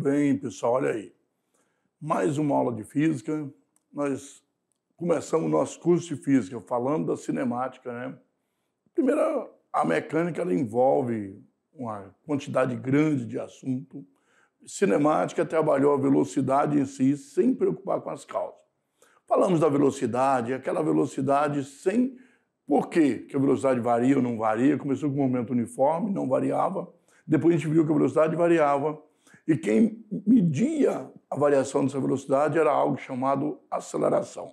bem, pessoal? Olha aí. Mais uma aula de física. Nós começamos o nosso curso de física falando da cinemática, né? Primeiro, a mecânica ela envolve uma quantidade grande de assunto. Cinemática trabalhou a velocidade em si sem preocupar com as causas. Falamos da velocidade, aquela velocidade sem por quê? Que a velocidade varia ou não varia. Começou com um momento uniforme, não variava. Depois a gente viu que a velocidade variava. E quem media a variação dessa velocidade era algo chamado aceleração.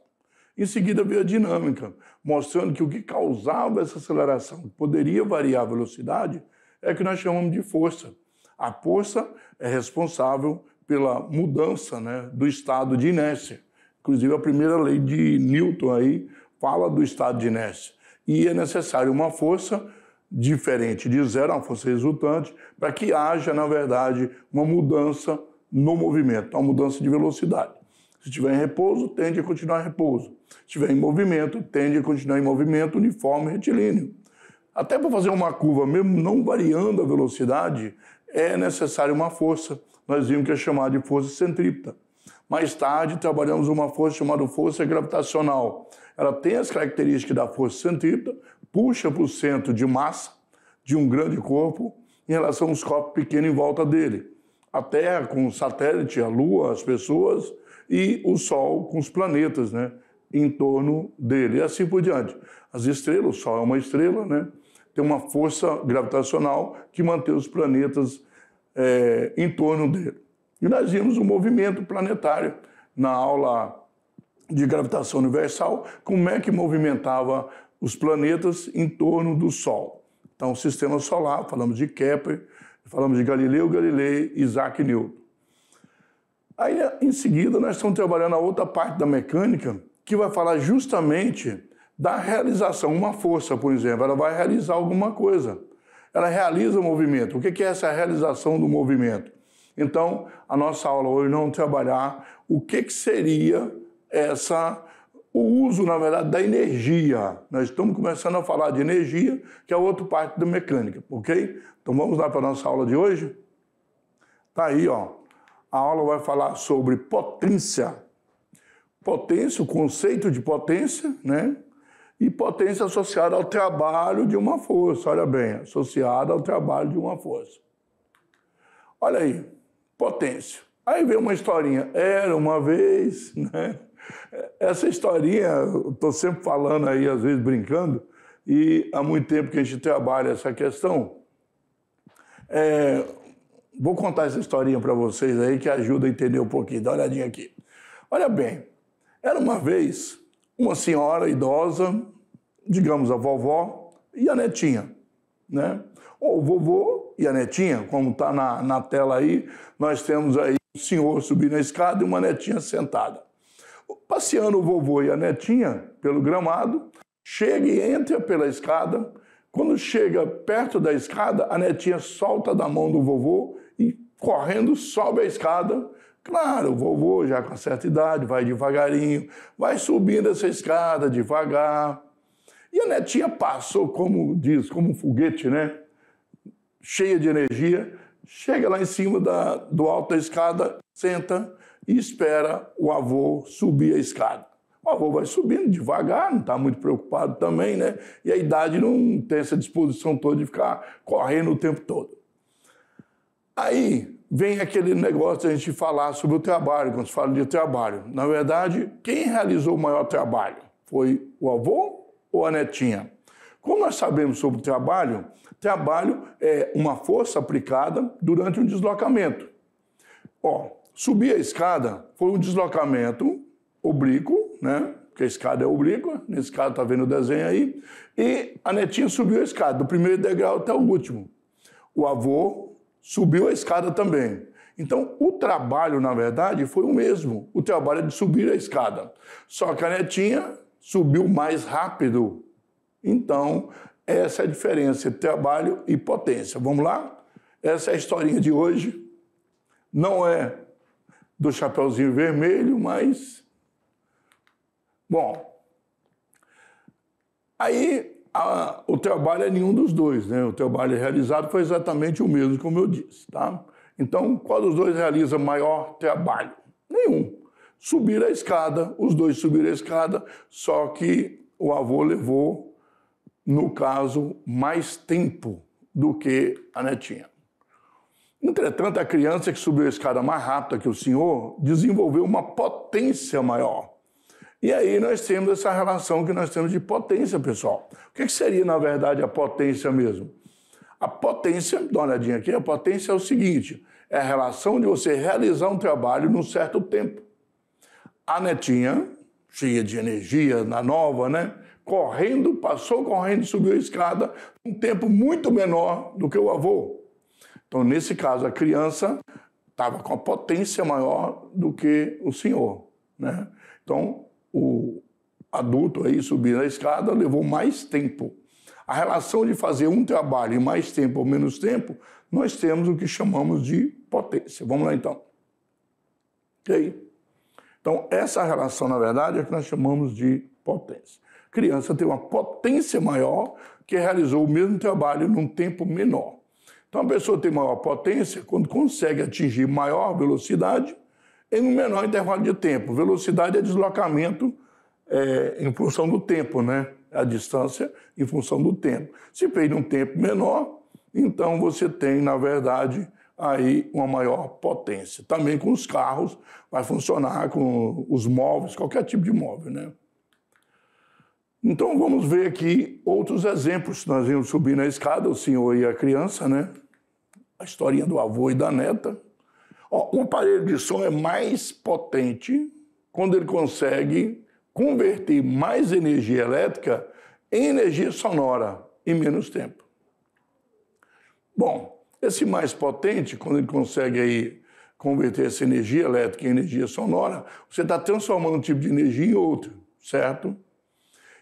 Em seguida veio a dinâmica, mostrando que o que causava essa aceleração, que poderia variar a velocidade, é o que nós chamamos de força. A força é responsável pela mudança né, do estado de inércia. Inclusive, a primeira lei de Newton aí fala do estado de inércia. E é necessário uma força diferente de zero, uma força resultante, para que haja, na verdade, uma mudança no movimento, uma mudança de velocidade. Se estiver em repouso, tende a continuar em repouso. Se estiver em movimento, tende a continuar em movimento uniforme retilíneo. Até para fazer uma curva, mesmo não variando a velocidade, é necessária uma força. Nós vimos que é chamada de força centrípeta. Mais tarde, trabalhamos uma força chamada força gravitacional. Ela tem as características da força centrípeta, puxa para o centro de massa de um grande corpo em relação a um corpos pequenos em volta dele. A Terra com o satélite, a Lua, as pessoas e o Sol com os planetas, né? Em torno dele e assim por diante. As estrelas, o Sol é uma estrela, né? Tem uma força gravitacional que mantém os planetas é, em torno dele. E nós vimos o um movimento planetário na aula de gravitação universal, como é que movimentava os planetas em torno do Sol. Então, o sistema solar, falamos de Kepler, falamos de Galileu Galilei, Isaac Newton. Aí, em seguida, nós estamos trabalhando a outra parte da mecânica, que vai falar justamente da realização. Uma força, por exemplo, ela vai realizar alguma coisa. Ela realiza o movimento. O que é essa realização do movimento? Então, a nossa aula hoje não trabalhar o que seria essa o uso, na verdade, da energia. Nós estamos começando a falar de energia, que é outra parte da mecânica, ok? Então vamos lá para a nossa aula de hoje? Tá aí, ó. A aula vai falar sobre potência. Potência, o conceito de potência, né? E potência associada ao trabalho de uma força, olha bem, associada ao trabalho de uma força. Olha aí, potência. Aí vem uma historinha. Era uma vez, né? Essa historinha, estou sempre falando aí, às vezes brincando, e há muito tempo que a gente trabalha essa questão. É, vou contar essa historinha para vocês aí que ajuda a entender um pouquinho. Dá uma olhadinha aqui. Olha bem, era uma vez uma senhora idosa, digamos a vovó, e a netinha, né? Ou o vovô e a netinha, como está na, na tela aí, nós temos aí um senhor subindo a escada e uma netinha sentada. Passeando o vovô e a netinha pelo gramado, chega e entra pela escada. Quando chega perto da escada, a netinha solta da mão do vovô e, correndo, sobe a escada. Claro, o vovô já com certa idade, vai devagarinho, vai subindo essa escada devagar. E a netinha passou, como diz, como um foguete, né? Cheia de energia. Chega lá em cima da, do alto da escada, senta, e espera o avô subir a escada. O avô vai subindo devagar, não está muito preocupado também, né? E a idade não tem essa disposição toda de ficar correndo o tempo todo. Aí vem aquele negócio de a gente falar sobre o trabalho, quando se fala de trabalho. Na verdade, quem realizou o maior trabalho? Foi o avô ou a netinha? Como nós sabemos sobre o trabalho, trabalho é uma força aplicada durante um deslocamento. Ó, Subir a escada foi um deslocamento oblíquo, né? Porque a escada é oblíqua, nesse caso tá vendo o desenho aí. E a netinha subiu a escada, do primeiro degrau até o último. O avô subiu a escada também. Então, o trabalho, na verdade, foi o mesmo. O trabalho é de subir a escada. Só que a netinha subiu mais rápido. Então, essa é a diferença entre trabalho e potência. Vamos lá? Essa é a historinha de hoje. Não é do Chapeuzinho Vermelho, mas. Bom. Aí a, o trabalho é nenhum dos dois, né? O trabalho realizado foi exatamente o mesmo, como eu disse, tá? Então, qual dos dois realiza maior trabalho? Nenhum. Subir a escada, os dois subiram a escada, só que o avô levou, no caso, mais tempo do que a netinha. Entretanto, a criança que subiu a escada mais rápida que o senhor desenvolveu uma potência maior. E aí nós temos essa relação que nós temos de potência, pessoal. O que é seria, na verdade, a potência mesmo? A potência, dá uma olhadinha aqui, a potência é o seguinte: é a relação de você realizar um trabalho num certo tempo. A netinha, cheia de energia, na nova, né? Correndo, passou correndo, subiu a escada, um tempo muito menor do que o avô. Então, nesse caso, a criança estava com a potência maior do que o senhor. Né? Então, o adulto aí subir a escada levou mais tempo. A relação de fazer um trabalho em mais tempo ou menos tempo, nós temos o que chamamos de potência. Vamos lá então. Ok? Então, essa relação, na verdade, é que nós chamamos de potência. A criança tem uma potência maior que realizou o mesmo trabalho num tempo menor. Então, a pessoa tem maior potência quando consegue atingir maior velocidade em um menor intervalo de tempo. Velocidade é deslocamento é, em função do tempo, né? A distância em função do tempo. Se fez um tempo menor, então você tem, na verdade, aí uma maior potência. Também com os carros, vai funcionar com os móveis, qualquer tipo de móvel, né? Então vamos ver aqui outros exemplos. Nós vimos subir na escada, o senhor e a criança, né? a historinha do avô e da neta. Ó, um aparelho de som é mais potente quando ele consegue converter mais energia elétrica em energia sonora em menos tempo. Bom, esse mais potente, quando ele consegue aí converter essa energia elétrica em energia sonora, você está transformando um tipo de energia em outro, certo?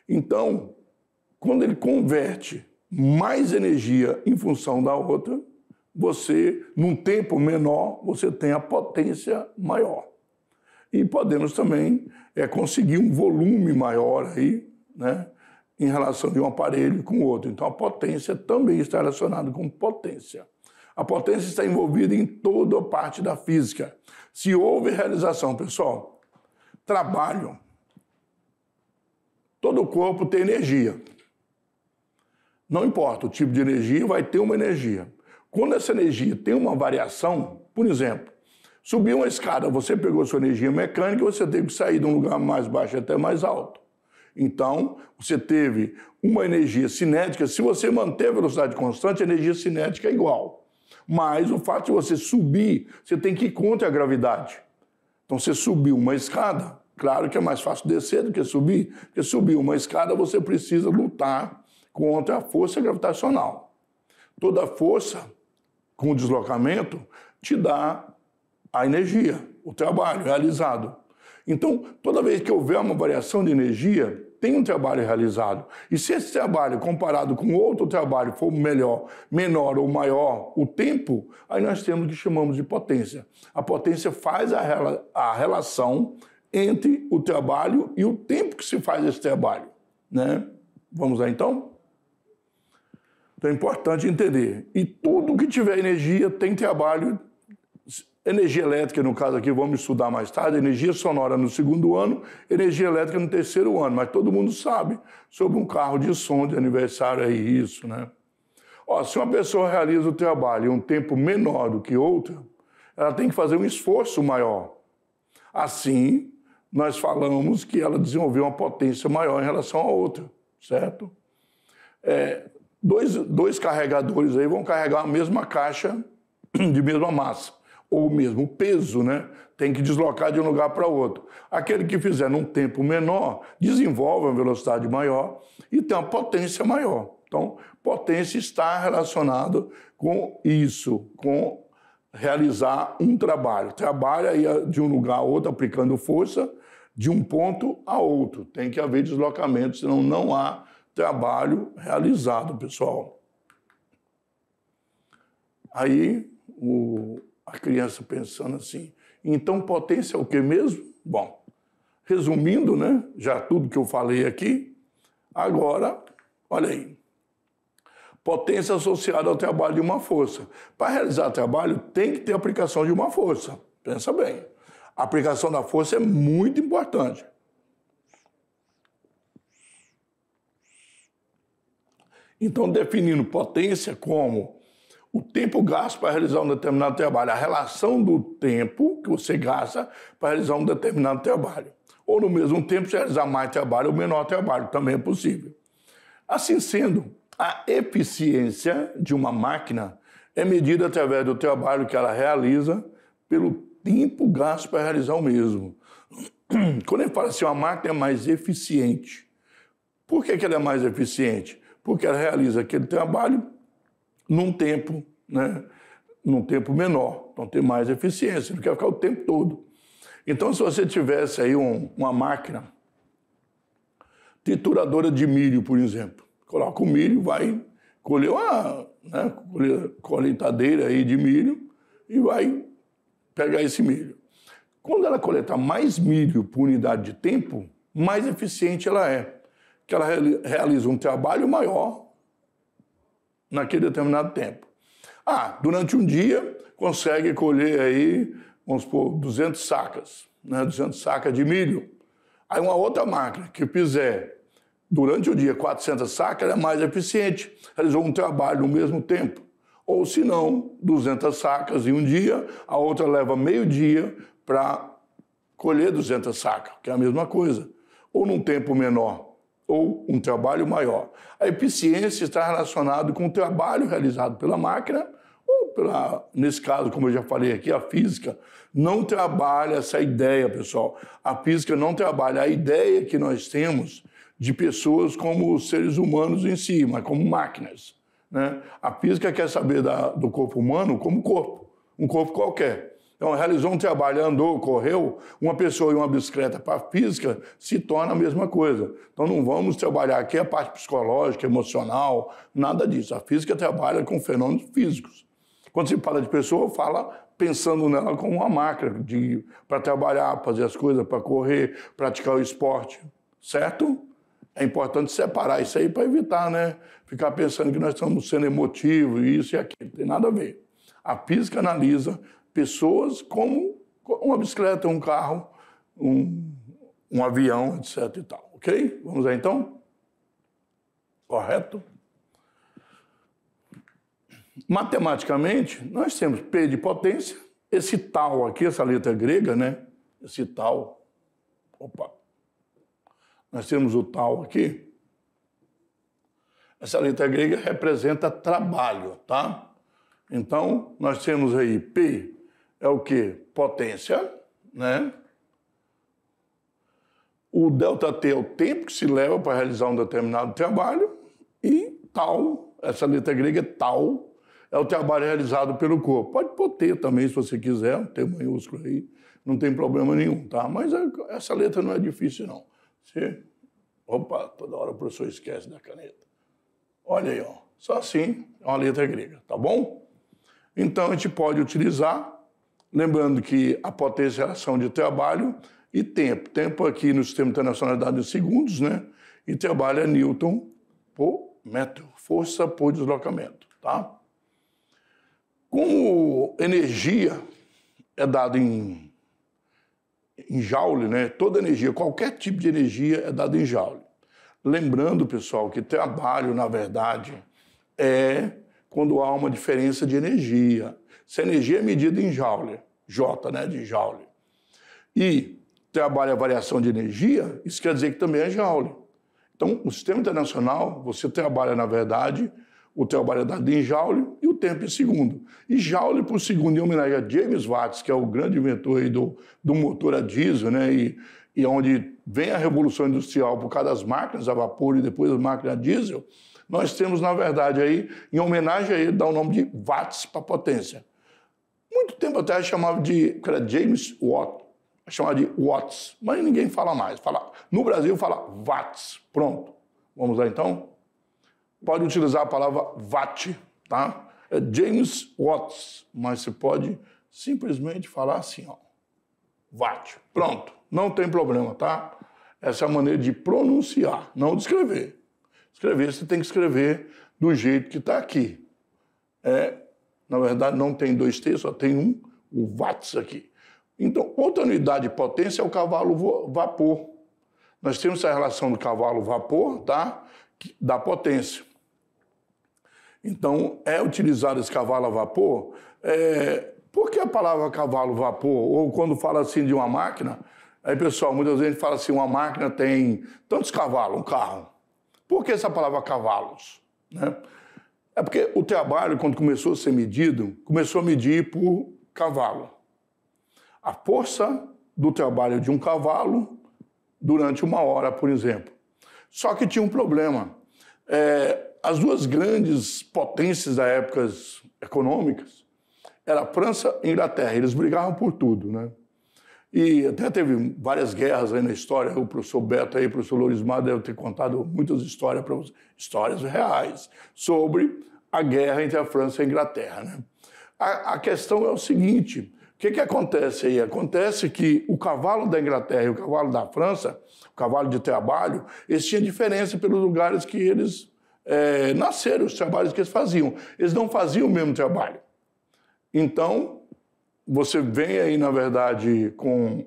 Então, quando ele converte mais energia em função da outra, você, num tempo menor, você tem a potência maior. E podemos também é, conseguir um volume maior aí, né, em relação de um aparelho com o outro. Então, a potência também está relacionada com potência. A potência está envolvida em toda a parte da física. Se houve realização, pessoal, trabalho. Todo o corpo tem energia. Não importa o tipo de energia, vai ter uma energia. Quando essa energia tem uma variação, por exemplo, subiu uma escada, você pegou sua energia mecânica, você teve que sair de um lugar mais baixo até mais alto. Então, você teve uma energia cinética. Se você manter a velocidade constante, a energia cinética é igual. Mas o fato de você subir, você tem que ir contra a gravidade. Então, você subiu uma escada, claro que é mais fácil descer do que subir, porque subir uma escada você precisa lutar contra a força gravitacional. Toda força com o deslocamento, te dá a energia, o trabalho realizado. Então, toda vez que houver uma variação de energia, tem um trabalho realizado. E se esse trabalho, comparado com outro trabalho, for melhor, menor ou maior o tempo, aí nós temos o que chamamos de potência. A potência faz a, rela a relação entre o trabalho e o tempo que se faz esse trabalho. Né? Vamos lá então? Então é importante entender. E tudo que tiver energia tem trabalho. Energia elétrica, no caso aqui, vamos estudar mais tarde, energia sonora no segundo ano, energia elétrica no terceiro ano, mas todo mundo sabe sobre um carro de som de aniversário é isso, né? Ó, se uma pessoa realiza o trabalho em um tempo menor do que outra, ela tem que fazer um esforço maior. Assim, nós falamos que ela desenvolveu uma potência maior em relação à outra, certo? É, dois, dois carregadores aí vão carregar a mesma caixa de mesma massa, ou o mesmo peso, né? Tem que deslocar de um lugar para outro. Aquele que fizer num tempo menor desenvolve uma velocidade maior e tem uma potência maior. Então, potência está relacionado com isso, com realizar um trabalho. Trabalha ah, de um lugar a outro aplicando força de um ponto a outro. Tem que haver deslocamento, senão não há trabalho realizado, pessoal. Aí o, a criança pensando assim, então potência é o que mesmo? Bom, resumindo, né, já tudo que eu falei aqui, agora, olha aí. Potência associada ao trabalho de uma força. Para realizar trabalho, tem que ter aplicação de uma força. Pensa bem. A aplicação da força é muito importante. Então, definindo potência como o tempo gasto para realizar um determinado trabalho, a relação do tempo que você gasta para realizar um determinado trabalho. Ou, no mesmo tempo, se realizar mais trabalho ou menor trabalho, também é possível. Assim sendo, a eficiência de uma máquina é medida através do trabalho que ela realiza pelo tempo gasto para realizar o mesmo. Quando ele fala assim, uma máquina é mais eficiente. Por que, que ela é mais eficiente? porque ela realiza aquele trabalho num tempo, né, num tempo menor, então tem mais eficiência, não quer ficar o tempo todo. Então, se você tivesse aí um, uma máquina trituradora de milho, por exemplo, coloca o milho, vai colher uma né, colheitadeira aí de milho e vai pegar esse milho. Quando ela coletar mais milho por unidade de tempo, mais eficiente ela é que ela realiza um trabalho maior naquele determinado tempo. Ah, durante um dia consegue colher aí, vamos supor, 200 sacas, né, 200 sacas de milho. Aí uma outra máquina que fizer durante o dia 400 sacas é mais eficiente, realizou um trabalho no mesmo tempo. Ou se não, 200 sacas em um dia, a outra leva meio dia para colher 200 sacas, que é a mesma coisa. Ou num tempo menor, ou um trabalho maior. A eficiência está relacionada com o trabalho realizado pela máquina ou pela, nesse caso, como eu já falei aqui, a física não trabalha essa ideia, pessoal. A física não trabalha a ideia que nós temos de pessoas como seres humanos em si, mas como máquinas. Né? A física quer saber da, do corpo humano como corpo, um corpo qualquer. Então, realizou um trabalho, andou, correu, uma pessoa e uma bicicleta para a física se torna a mesma coisa. Então, não vamos trabalhar aqui a parte psicológica, emocional, nada disso. A física trabalha com fenômenos físicos. Quando se fala de pessoa, fala pensando nela como uma máquina para trabalhar, fazer as coisas, para correr, praticar o esporte, certo? É importante separar isso aí para evitar, né? Ficar pensando que nós estamos sendo emotivos, isso e aquilo. Não tem nada a ver. A física analisa pessoas como uma bicicleta, um carro, um, um avião, etc. E tal. Ok? Vamos lá então? Correto? Matematicamente, nós temos P de potência, esse tal aqui, essa letra grega, né? Esse tal. Opa! Nós temos o tal aqui. Essa letra grega representa trabalho, tá? Então, nós temos aí P é o que? Potência, né? O delta T é o tempo que se leva para realizar um determinado trabalho e tal, essa letra grega é tal, é o trabalho realizado pelo corpo. Pode pôr T também, se você quiser, um T maiúsculo aí, não tem problema nenhum, tá? Mas é, essa letra não é difícil, não. Você... Opa, toda hora o professor esquece da caneta. Olha aí, ó. Só assim é uma letra grega, tá bom? Então a gente pode utilizar Lembrando que a potência é a ação de trabalho e tempo. Tempo aqui no sistema internacional é dado em segundos, né? E trabalho é Newton por metro, força por deslocamento, tá? Como energia é dada em, em joule, né? Toda energia, qualquer tipo de energia é dada em joule. Lembrando, pessoal, que trabalho, na verdade, é quando há uma diferença de energia. Se a energia é medida em joule J, né, de Joule. E trabalha a variação de energia, isso quer dizer que também é Joule. Então, o sistema internacional, você trabalha, na verdade, o trabalho é dado em Joule e o tempo em segundo. E Joule por segundo, em homenagem a James Watt, que é o grande inventor do, do motor a diesel, né? E, e onde vem a Revolução Industrial por causa das máquinas a vapor e depois as máquinas a diesel, nós temos, na verdade, aí, em homenagem a ele, dá o nome de watts para potência. Muito tempo atrás chamava de era James Watt, chamava de Watts, mas ninguém fala mais. Fala, no Brasil fala Watts. Pronto. Vamos lá então? Pode utilizar a palavra Watt, tá? É James Watts, mas você pode simplesmente falar assim, ó. Watt. Pronto. Não tem problema, tá? Essa é a maneira de pronunciar, não de escrever. Escrever, você tem que escrever do jeito que está aqui. É na verdade, não tem dois T, só tem um, o watts aqui. Então, outra unidade de potência é o cavalo vapor. Nós temos essa relação do cavalo vapor, tá? Da potência. Então, é utilizado esse cavalo vapor. É... Por que a palavra cavalo vapor? Ou quando fala assim de uma máquina, aí pessoal, muitas vezes fala assim: uma máquina tem tantos cavalos, um carro. Por que essa palavra cavalos? Né? É porque o trabalho, quando começou a ser medido, começou a medir por cavalo. A força do trabalho de um cavalo durante uma hora, por exemplo. Só que tinha um problema. É, as duas grandes potências da época econômicas era a França e a Inglaterra. Eles brigavam por tudo, né? E até teve várias guerras aí na história. O professor Beto aí, o professor Lourismar deve ter contado muitas histórias para histórias reais sobre a guerra entre a França e a Inglaterra. Né? A, a, questão é o seguinte: o que, que acontece aí? Acontece que o cavalo da Inglaterra e o cavalo da França, o cavalo de trabalho, eles tinham diferença pelos lugares que eles é, nasceram, os trabalhos que eles faziam. Eles não faziam o mesmo trabalho. Então, você vem aí, na verdade, com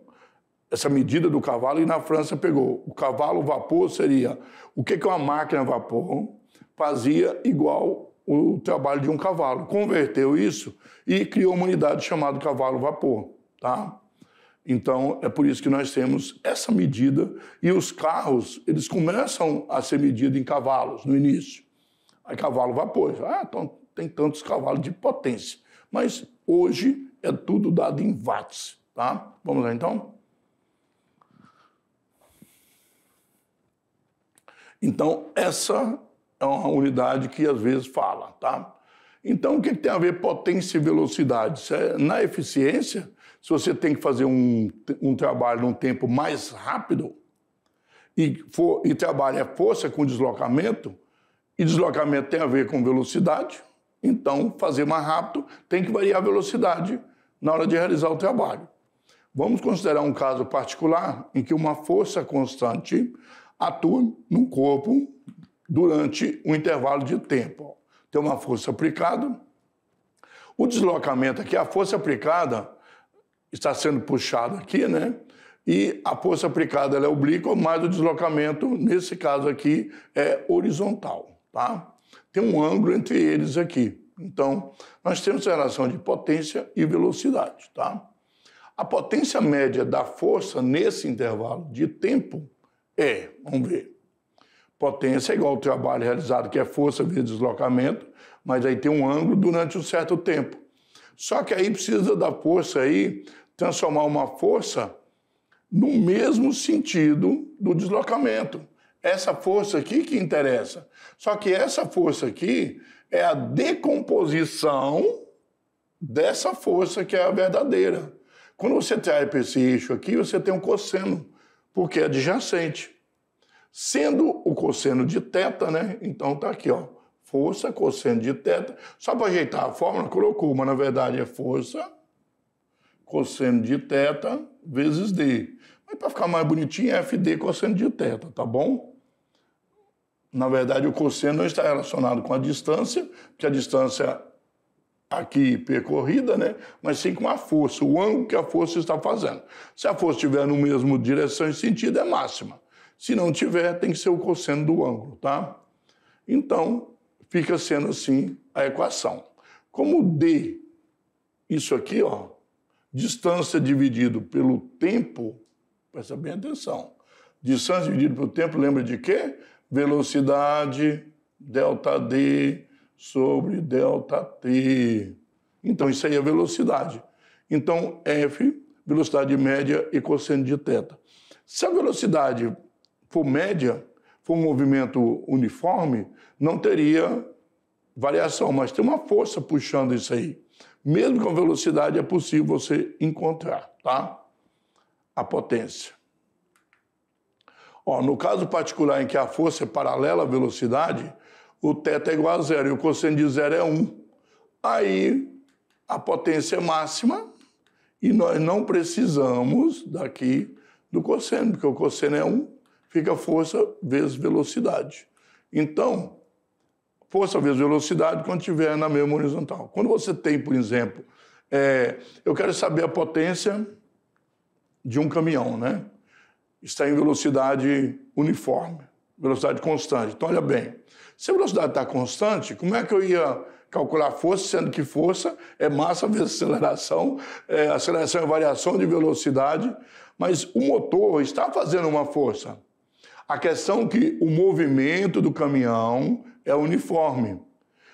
essa medida do cavalo e na França pegou. O cavalo vapor seria o que, que uma máquina vapor fazia igual o trabalho de um cavalo. Converteu isso e criou uma unidade chamada cavalo vapor, tá? Então, é por isso que nós temos essa medida e os carros, eles começam a ser medidos em cavalos no início. Aí cavalo vapor, ah, então tem tantos cavalos de potência. Mas hoje é tudo dado em watts, tá? Vamos lá então? Então, essa é uma unidade que às vezes fala, tá? Então, o que, tem a ver potência e velocidade? Na eficiência, se você tem que fazer um, um trabalho num tempo mais rápido e, for, e trabalha força com deslocamento, e deslocamento tem a ver com velocidade, então, fazer mais rápido tem que variar a velocidade na hora de realizar o trabalho. Vamos considerar um caso particular em que uma força constante atua no corpo durante um intervalo de tempo. Tem uma força aplicada. O deslocamento aqui, a força aplicada está sendo puxada aqui, né? E a força aplicada é oblíqua, mas o deslocamento, nesse caso aqui, é horizontal, tá? Tem um ângulo entre eles aqui. Então, nós temos a relação de potência e velocidade, tá? A potência média da força nesse intervalo de tempo é, vamos ver, potência é igual ao trabalho realizado, que é força vezes deslocamento, mas aí tem um ângulo durante um certo tempo. Só que aí precisa da força aí transformar uma força no mesmo sentido do deslocamento. Essa força aqui que interessa. Só que essa força aqui é a decomposição dessa força que é a verdadeira. Quando você trai para esse eixo aqui, você tem um cosseno, porque é adjacente. Sendo o cosseno de teta, né? Então tá aqui, ó. Força cosseno de teta. Só para ajeitar a fórmula, colocou, mas na verdade é força cosseno de teta vezes d. Aí para ficar mais bonitinho é FD cosseno de teta, tá bom? Na verdade, o cosseno não está relacionado com a distância, porque a distância aqui percorrida, é né? mas sim com a força, o ângulo que a força está fazendo. Se a força estiver no mesmo direção e sentido, é máxima. Se não tiver, tem que ser o cosseno do ângulo, tá? Então, fica sendo assim a equação. Como D, isso aqui, ó, distância dividido pelo tempo, Presta bem atenção. Distância dividida por tempo, lembra de quê? Velocidade, delta D sobre delta T. Então, isso aí é velocidade. Então, F, velocidade média e cosseno de θ. Se a velocidade for média, for um movimento uniforme, não teria variação, mas tem uma força puxando isso aí. Mesmo com velocidade é possível você encontrar, tá? a potência. Ó, no caso particular em que a força é paralela à velocidade, o θ é igual a zero e o cosseno de zero é 1. Um. Aí a potência é máxima e nós não precisamos daqui do cosseno, porque o cosseno é 1, um, fica força vezes velocidade. Então, força vezes velocidade quando estiver na mesma horizontal. Quando você tem, por exemplo, é, eu quero saber a potência de um caminhão, né? Está em velocidade uniforme, velocidade constante. Então, olha bem, se a velocidade está constante, como é que eu ia calcular força, sendo que força é massa vezes aceleração, é, aceleração é variação de velocidade, mas o motor está fazendo uma força. A questão é que o movimento do caminhão é uniforme,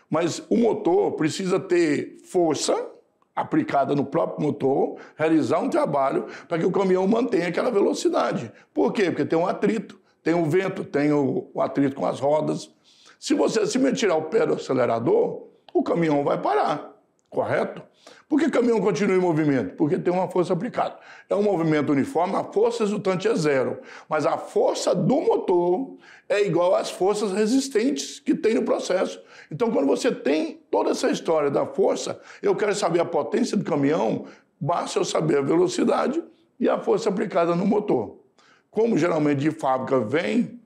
mas o motor precisa ter força aplicada no próprio motor, realizar um trabalho para que o caminhão mantenha aquela velocidade. Por quê? Porque tem um atrito, tem o vento, tem o, o atrito com as rodas. Se você se tirar o pé do acelerador, o caminhão vai parar correto? Por que caminhão continua em movimento? Porque tem uma força aplicada. É um movimento uniforme, a força resultante é zero, mas a força do motor é igual às forças resistentes que tem no processo. Então, quando você tem toda essa história da força, eu quero saber a potência do caminhão, basta eu saber a velocidade e a força aplicada no motor. Como geralmente de fábrica vem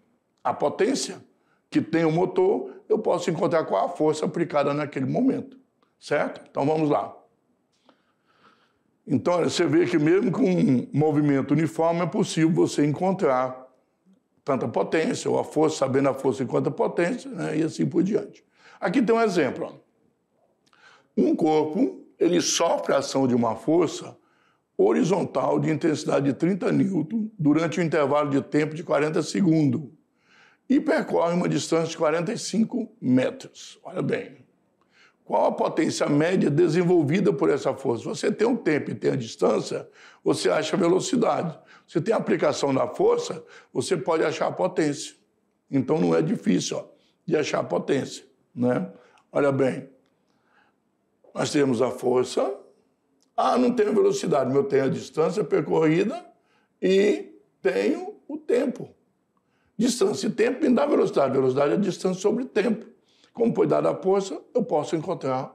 a potência que tem o motor, eu posso encontrar qual a força aplicada naquele momento. Certo? Então vamos lá. Então, você vê que mesmo com um movimento uniforme é possível você encontrar tanta potência, ou a força, sabendo a força e quanta potência, né? e assim por diante. Aqui tem um exemplo. Ó. Um corpo, ele sofre a ação de uma força horizontal de intensidade de 30 newton durante um intervalo de tempo de 40 segundos e percorre uma distância de 45 metros. Olha bem, qual a potência média desenvolvida por essa força? Você tem um tempo e tem a distância, você acha a velocidade. Você tem a aplicação da força, você pode achar a potência. Então não é difícil ó, de achar a potência. Né? Olha bem, nós temos a força. Ah, não tenho velocidade, mas eu tenho a distância percorrida e tenho o tempo. Distância e tempo me dá velocidade. Velocidade é distância sobre tempo. Como dada a força, eu posso encontrar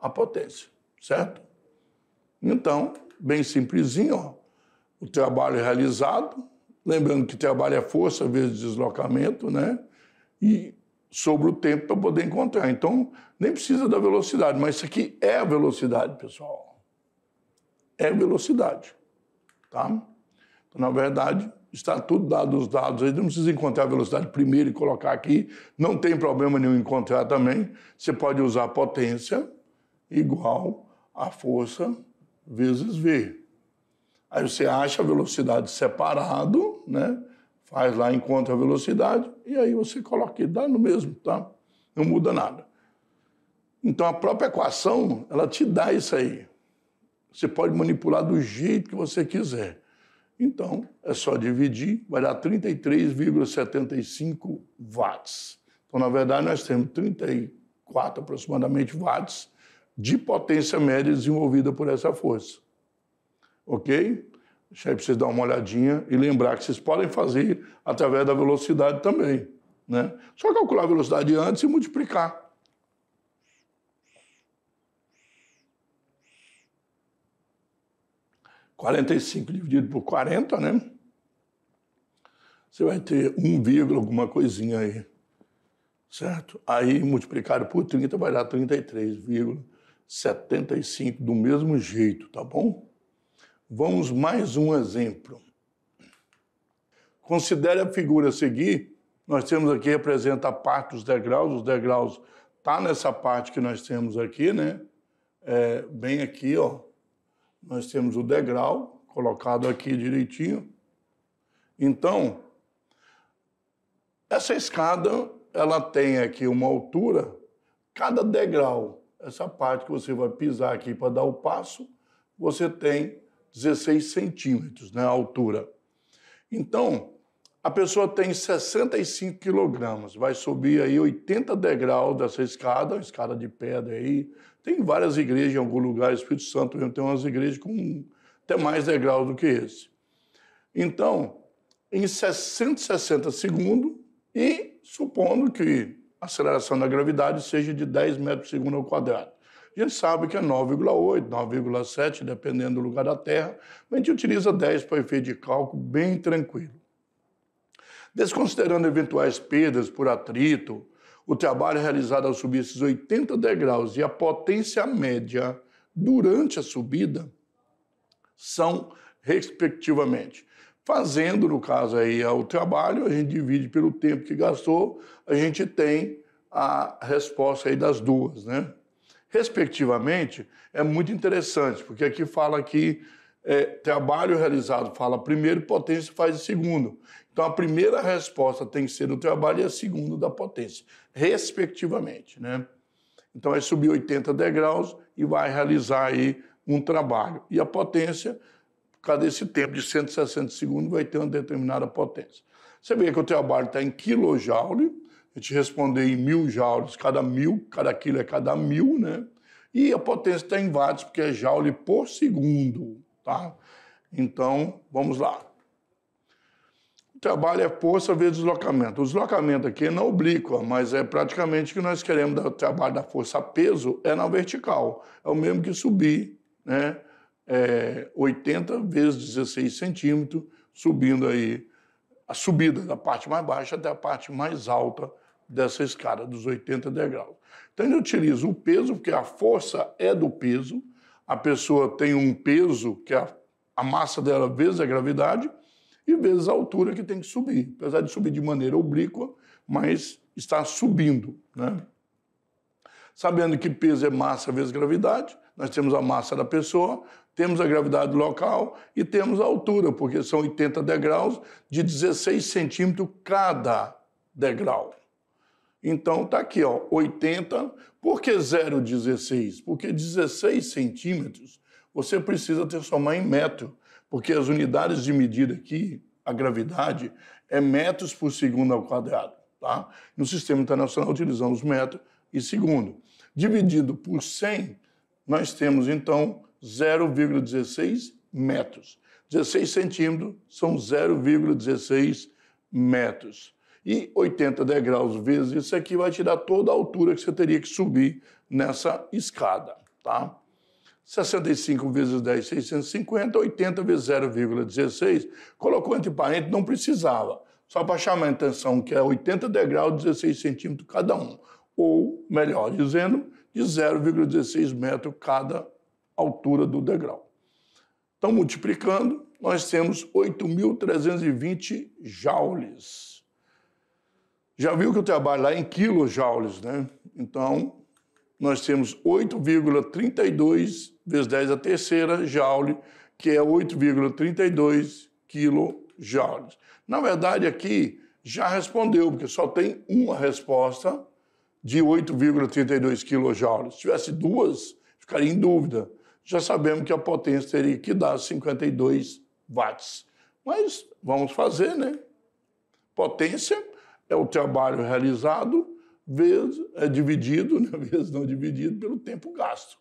a potência, certo? Então, bem simplesinho, ó, o trabalho é realizado, lembrando que trabalho é força vezes deslocamento, né? E sobre o tempo para poder encontrar. Então, nem precisa da velocidade, mas isso aqui é a velocidade, pessoal. É velocidade, tá? Na verdade, está tudo dado os dados aí, não precisa encontrar a velocidade primeiro e colocar aqui, não tem problema nenhum encontrar também. Você pode usar potência igual a força vezes V. Aí você acha a velocidade separado, né? faz lá, encontra a velocidade, e aí você coloca aqui, dá no mesmo, tá? Não muda nada. Então a própria equação, ela te dá isso aí. Você pode manipular do jeito que você quiser. Então, é só dividir, vai dar 33,75 watts. Então, na verdade, nós temos 34 aproximadamente watts de potência média desenvolvida por essa força. Ok? Deixa aí para vocês dar uma olhadinha e lembrar que vocês podem fazer através da velocidade também. Né? Só calcular a velocidade antes e multiplicar. 45 dividido por 40, né? Você vai ter 1, vírgula alguma coisinha aí, certo? Aí, multiplicado por 30, vai dar 33,75 do mesmo jeito, tá bom? Vamos mais um exemplo. Considere a figura a seguir. Nós temos aqui, representa a parte dos degraus. Os degraus tá nessa parte que nós temos aqui, né? É, bem aqui, ó nós temos o degrau colocado aqui direitinho. Então, essa escada, ela tem aqui uma altura, cada degrau, essa parte que você vai pisar aqui para dar o passo, você tem 16 centímetros na né, altura. Então, a pessoa tem 65 quilogramas, vai subir aí 80 degraus dessa escada, uma escada de pedra aí. Tem várias igrejas em algum lugar, Espírito Santo mesmo, tem umas igrejas com até mais degraus do que esse. Então, em 660 segundos, e supondo que a aceleração da gravidade seja de 10 metros por segundo ao quadrado. A gente sabe que é 9,8, 9,7, dependendo do lugar da Terra, mas a gente utiliza 10 para efeito de cálculo bem tranquilo. Desconsiderando eventuais perdas por atrito, o trabalho realizado ao subir esses 80 degraus e a potência média durante a subida são, respectivamente, fazendo, no caso aí, o trabalho, a gente divide pelo tempo que gastou, a gente tem a resposta aí das duas, né? Respectivamente, é muito interessante, porque aqui fala que é, trabalho realizado fala primeiro, potência faz segundo. Então, a primeira resposta tem que ser do trabalho e a segunda da potência, respectivamente. Né? Então, vai é subir 80 degraus e vai realizar aí um trabalho. E a potência, por causa desse tempo de 160 segundos, vai ter uma determinada potência. Você vê que o trabalho está em quilojoule, a gente respondeu em mil joules, cada mil, cada quilo é cada mil, né? E a potência está em watts, porque é joule por segundo, tá? Então, vamos lá trabalho é força vezes deslocamento. O deslocamento aqui é na oblíqua, mas é praticamente o que nós queremos. O trabalho da força peso é na vertical. É o mesmo que subir né, é, 80 vezes 16 centímetros, subindo aí a subida da parte mais baixa até a parte mais alta dessa escada, dos 80 degraus. Então, ele utiliza o peso, porque a força é do peso, a pessoa tem um peso, que é a massa dela vezes a gravidade, e vezes a altura que tem que subir. Apesar de subir de maneira oblíqua, mas está subindo. Né? Sabendo que peso é massa vezes gravidade, nós temos a massa da pessoa, temos a gravidade local e temos a altura, porque são 80 degraus de 16 centímetros cada degrau. Então tá aqui, ó, 80. Por que 0,16? Porque 16 centímetros você precisa transformar em metro porque as unidades de medida aqui, a gravidade, é metros por segundo ao quadrado. Tá? No sistema internacional, utilizamos metro e segundo. Dividido por 100, nós temos, então, 0,16 metros. 16 centímetros são 0,16 metros. E 80 degraus vezes isso aqui vai te dar toda a altura que você teria que subir nessa escada, tá? 65 vezes 10, 650, 80 vezes 0,16, colocou entre parênteses, não precisava, só para chamar a atenção que é 80 degraus, 16 centímetros cada um, ou, melhor dizendo, de 0,16 metro cada altura do degrau. Então, multiplicando, nós temos 8.320 joules. Já viu que eu trabalho lá em quilojoules, né? Então, nós temos 8,32 vezes 10 a terceira joule, que é 8,32 quilojoules. Na verdade, aqui já respondeu, porque só tem uma resposta de 8,32 quilojoules. Se tivesse duas, ficaria em dúvida. Já sabemos que a potência teria que dar 52 watts. Mas vamos fazer, né? Potência é o trabalho realizado vez é dividido, né, vezes não é dividido, pelo tempo gasto.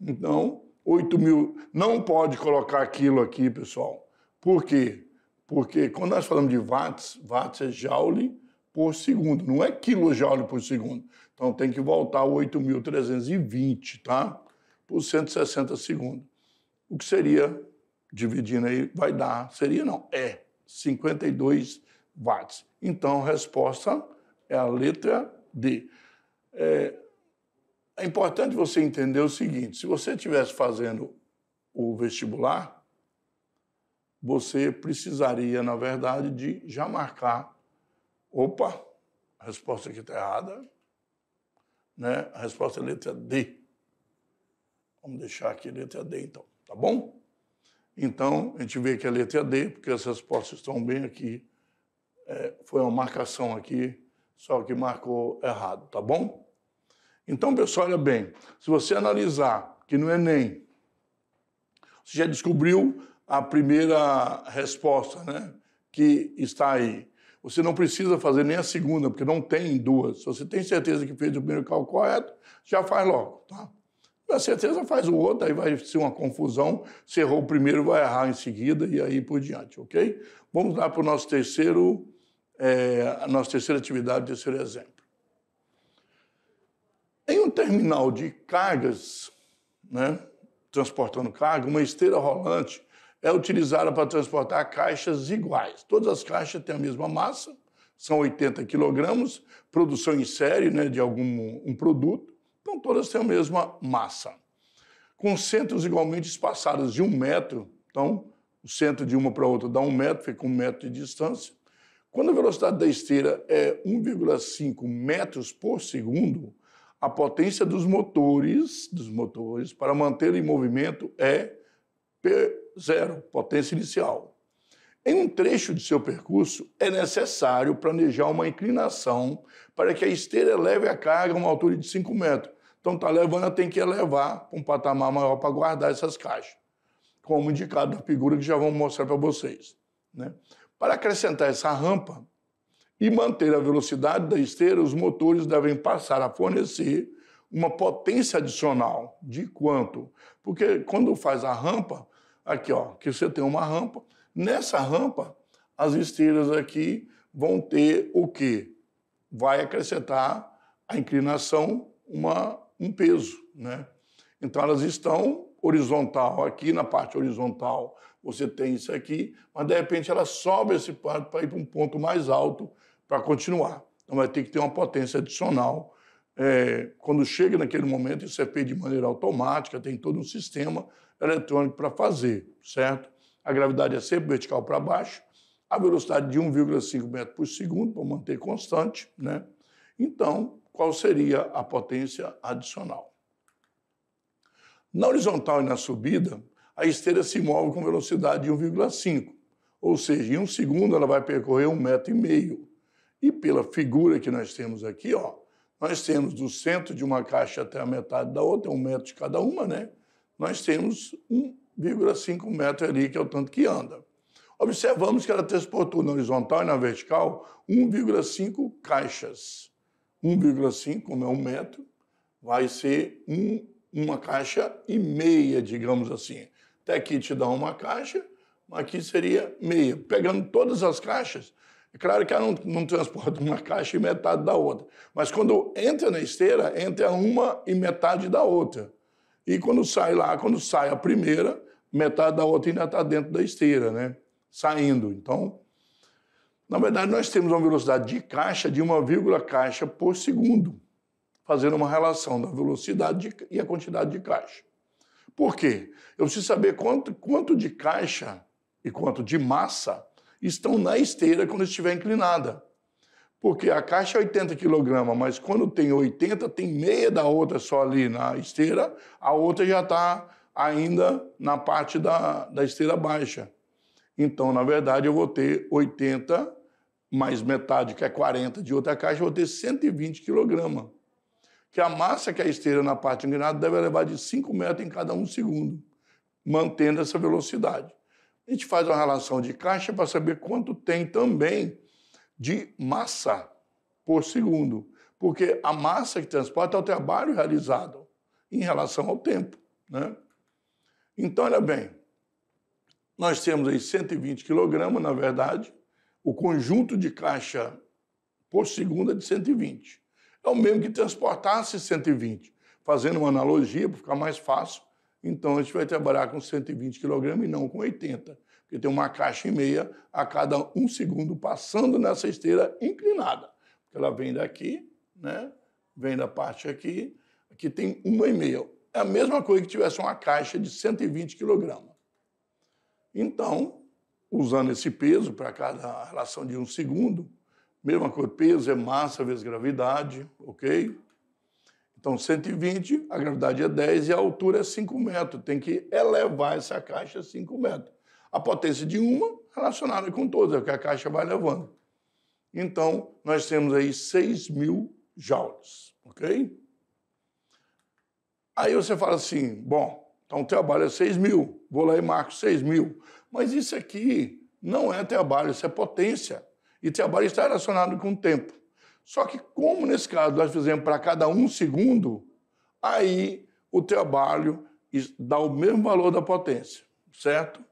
Então, 8 mil. Não pode colocar aquilo aqui, pessoal. Por quê? Porque quando nós falamos de watts, watts é joule por segundo, não é quilojoule por segundo. Então tem que voltar 8.320, tá? Por 160 segundos. O que seria, dividindo aí, vai dar, seria não, é 52 watts. Então a resposta é a letra de. É, é importante você entender o seguinte: se você estivesse fazendo o vestibular, você precisaria, na verdade, de já marcar. Opa, a resposta aqui está errada. Né? A resposta é letra D. Vamos deixar aqui a letra D, então, tá bom? Então, a gente vê que é letra D, porque as respostas estão bem aqui. É, foi uma marcação aqui só que marcou errado, tá bom? Então, pessoal, olha bem, se você analisar que no Enem é você já descobriu a primeira resposta, né, que está aí. Você não precisa fazer nem a segunda, porque não tem duas. Se você tem certeza que fez o primeiro cálculo correto, já faz logo, tá? Com certeza faz o outro, aí vai ser uma confusão. Se errou o primeiro, vai errar em seguida e aí por diante, ok? Vamos lá para o nosso terceiro é, a nossa terceira atividade, terceiro exemplo. Em um terminal de cargas, né, transportando carga, uma esteira rolante é utilizada para transportar caixas iguais. Todas as caixas têm a mesma massa, são 80 quilogramas, produção em série né, de algum um produto, então todas têm a mesma massa. Com centros igualmente espaçados de um metro, então o centro de uma para a outra dá um metro, fica um metro de distância, quando a velocidade da esteira é 1,5 metros por segundo, a potência dos motores, dos motores para mantê em movimento é P0, potência inicial. Em um trecho de seu percurso, é necessário planejar uma inclinação para que a esteira leve a carga a uma altura de 5 metros. Então, está levando, tem que elevar para um patamar maior para guardar essas caixas, como indicado na figura que já vamos mostrar para vocês. Né? Para acrescentar essa rampa e manter a velocidade da esteira, os motores devem passar a fornecer uma potência adicional. De quanto? Porque quando faz a rampa, aqui ó, que você tem uma rampa, nessa rampa as esteiras aqui vão ter o quê? Vai acrescentar a inclinação uma, um peso, né? Então elas estão horizontal aqui na parte horizontal você tem isso aqui, mas de repente ela sobe esse parto para ir para um ponto mais alto para continuar. Então vai ter que ter uma potência adicional. É, quando chega naquele momento, isso é feito de maneira automática, tem todo um sistema eletrônico para fazer, certo? A gravidade é sempre vertical para baixo, a velocidade de 1,5 metro por segundo, para manter constante, né? Então, qual seria a potência adicional? Na horizontal e na subida, a esteira se move com velocidade de 1,5, ou seja, em um segundo ela vai percorrer um metro e meio. E pela figura que nós temos aqui, ó, nós temos do centro de uma caixa até a metade da outra, um metro de cada uma, né? Nós temos 1,5 metro ali, que é o tanto que anda. Observamos que ela transportou na horizontal e na vertical 1,5 caixas. 1,5, como é um metro, vai ser um, uma caixa e meia, digamos assim. Até aqui te dá uma caixa, aqui seria meia. Pegando todas as caixas, é claro que ela não, não transporta uma caixa e metade da outra. Mas quando entra na esteira, entra uma e metade da outra. E quando sai lá, quando sai a primeira, metade da outra ainda está dentro da esteira, né? Saindo. Então, na verdade, nós temos uma velocidade de caixa de uma vírgula caixa por segundo, fazendo uma relação da velocidade de, e a quantidade de caixa. Por quê? Eu preciso saber quanto, quanto de caixa e quanto de massa estão na esteira quando estiver inclinada. Porque a caixa é 80 kg, mas quando tem 80, tem meia da outra só ali na esteira, a outra já está ainda na parte da, da esteira baixa. Então, na verdade, eu vou ter 80 mais metade, que é 40 de outra caixa, eu vou ter 120 kg que a massa que a esteira na parte inclinada deve levar de 5 metros em cada um segundo, mantendo essa velocidade. A gente faz uma relação de caixa para saber quanto tem também de massa por segundo, porque a massa que transporta é o trabalho realizado em relação ao tempo. Né? Então, olha bem, nós temos aí 120 kg, na verdade, o conjunto de caixa por segundo é de 120 é o mesmo que transportasse 120. Fazendo uma analogia, para ficar mais fácil, então a gente vai trabalhar com 120 kg e não com 80, porque tem uma caixa e meia a cada um segundo passando nessa esteira inclinada. Porque ela vem daqui, né? vem da parte aqui, aqui tem uma e meia. É a mesma coisa que tivesse uma caixa de 120 kg. Então, usando esse peso para cada relação de um segundo, Mesma coisa, peso é massa vezes gravidade, ok? Então, 120, a gravidade é 10 e a altura é 5 metros. Tem que elevar essa caixa 5 metros. A potência de uma relacionada com todas, é o que a caixa vai levando. Então, nós temos aí 6 mil joules, ok? Aí você fala assim, bom, então o trabalho é 6 mil, vou lá e marco 6 mil. Mas isso aqui não é trabalho, isso é potência e trabalho está relacionado com o tempo. Só que, como nesse caso nós fizemos para cada um segundo, aí o trabalho dá o mesmo valor da potência, certo?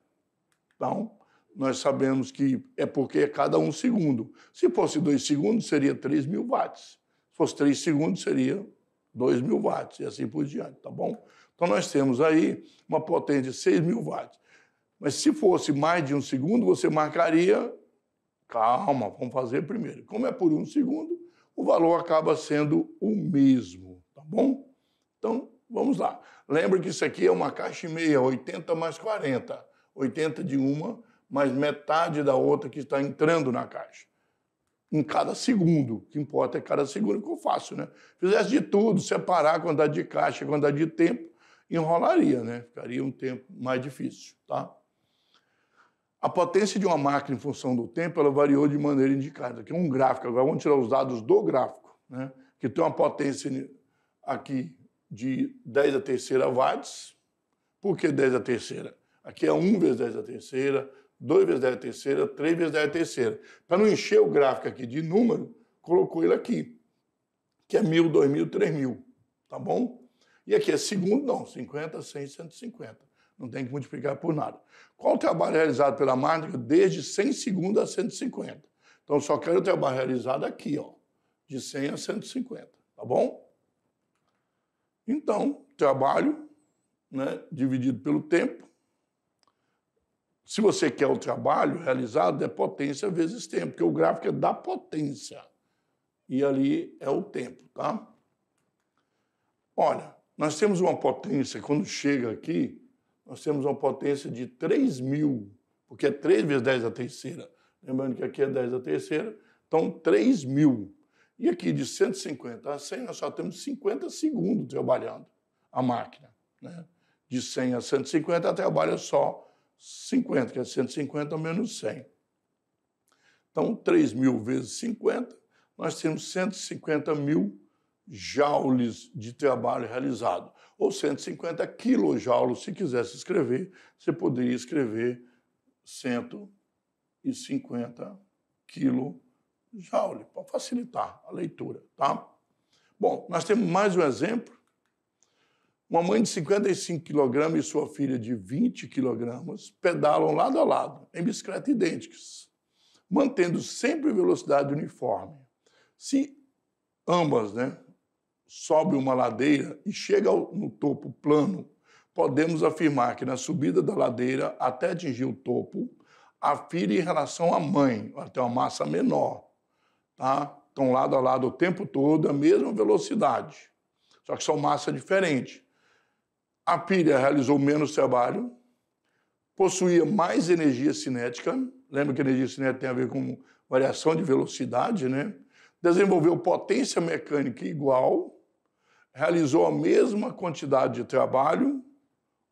Então, nós sabemos que é porque é cada um segundo. Se fosse dois segundos, seria 3 mil watts. Se fosse três segundos, seria 2 mil watts, e assim por diante, tá bom? Então, nós temos aí uma potência de 6 mil watts. Mas se fosse mais de um segundo, você marcaria Calma, vamos fazer primeiro. Como é por um segundo, o valor acaba sendo o mesmo, tá bom? Então, vamos lá. Lembra que isso aqui é uma caixa e meia, 80 mais 40. 80 de uma, mais metade da outra que está entrando na caixa. Em cada segundo, o que importa é cada segundo que eu faço, né? Fizesse de tudo, separar a quantidade de caixa, a quantidade de tempo, enrolaria, né? Ficaria um tempo mais difícil, tá? A potência de uma máquina em função do tempo ela variou de maneira indicada. Aqui é um gráfico, agora vamos tirar os dados do gráfico, né? que tem uma potência aqui de 10 a terceira watts. Por que 10 a terceira? Aqui é 1 vezes 10 a terceira, 2 vezes 10 a terceira, 3 vezes 10 a terceira. Para não encher o gráfico aqui de número, colocou ele aqui, que é 1.000, 2.000, 3.000, tá bom? E aqui é segundo, não, 50, 100, 150. Não tem que multiplicar por nada. Qual o trabalho realizado pela máquina? Desde 100 segundos a 150. Então, só quero o trabalho realizado aqui, ó, de 100 a 150, tá bom? Então, trabalho né, dividido pelo tempo. Se você quer o trabalho realizado, é potência vezes tempo, porque o gráfico é da potência. E ali é o tempo, tá? Olha, nós temos uma potência, quando chega aqui, nós temos uma potência de 3 mil, porque é 3 vezes 10 a terceira. Lembrando que aqui é 10 a terceira, então 3 mil. E aqui de 150 a 100, nós só temos 50 segundos trabalhando a máquina. Né? De 100 a 150, ela trabalha só 50, que é 150 menos 100. Então, 3 mil vezes 50, nós temos 150 mil joules de trabalho realizado ou 150 quilojoulos. Se quisesse escrever, você poderia escrever 150 quilojoule, para facilitar a leitura, tá? Bom, nós temos mais um exemplo. Uma mãe de 55 kg e sua filha de 20 kg pedalam lado a lado, em bicicleta idênticas, mantendo sempre velocidade uniforme. Se ambas, né, sobe uma ladeira e chega no topo plano, podemos afirmar que na subida da ladeira até atingir o topo, a filha em relação à mãe, até uma massa menor, tá? Estão lado a lado o tempo todo, a mesma velocidade, só que são massa diferente A filha realizou menos trabalho, possuía mais energia cinética, lembra que energia cinética tem a ver com variação de velocidade, né? Desenvolveu potência mecânica igual, realizou a mesma quantidade de trabalho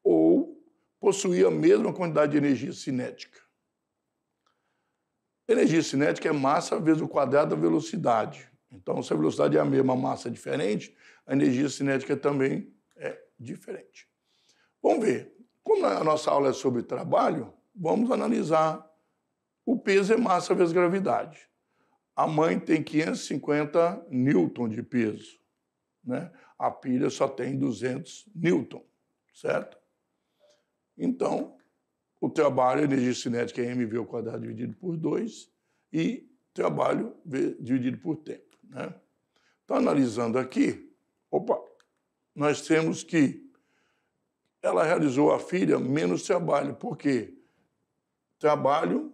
ou possuía a mesma quantidade de energia cinética. Energia cinética é massa vezes o quadrado da velocidade. Então, se a velocidade é a mesma, a massa é diferente, a energia cinética também é diferente. Vamos ver. Como a nossa aula é sobre trabalho, vamos analisar o peso é massa vezes gravidade. A mãe tem 550 newton de peso né? a pilha só tem 200 newton, certo? Então, o trabalho, é energia cinética é mv ao quadrado dividido por 2 e trabalho dividido por tempo. Né? Então, analisando aqui, opa, nós temos que ela realizou a filha menos trabalho. Por quê? Trabalho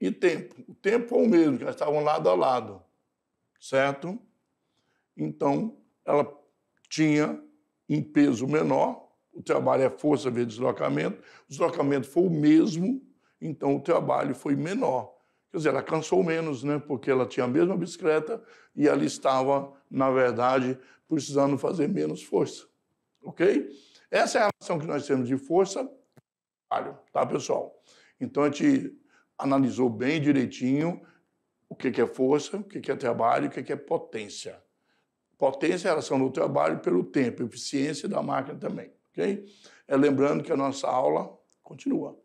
e tempo. O tempo é o mesmo, que elas estavam lado a lado, certo? Então, ela tinha um peso menor, o trabalho é força vezes deslocamento, o deslocamento foi o mesmo, então o trabalho foi menor. Quer dizer, ela cansou menos, né? Porque ela tinha a mesma bicicleta e ela estava, na verdade, precisando fazer menos força. Ok? Essa é a relação que nós temos de força trabalho, tá, pessoal? Então a gente analisou bem direitinho o que é força, o que é trabalho, o que é potência. Potência é a ação do trabalho pelo tempo, eficiência da máquina também, ok? É lembrando que a nossa aula continua.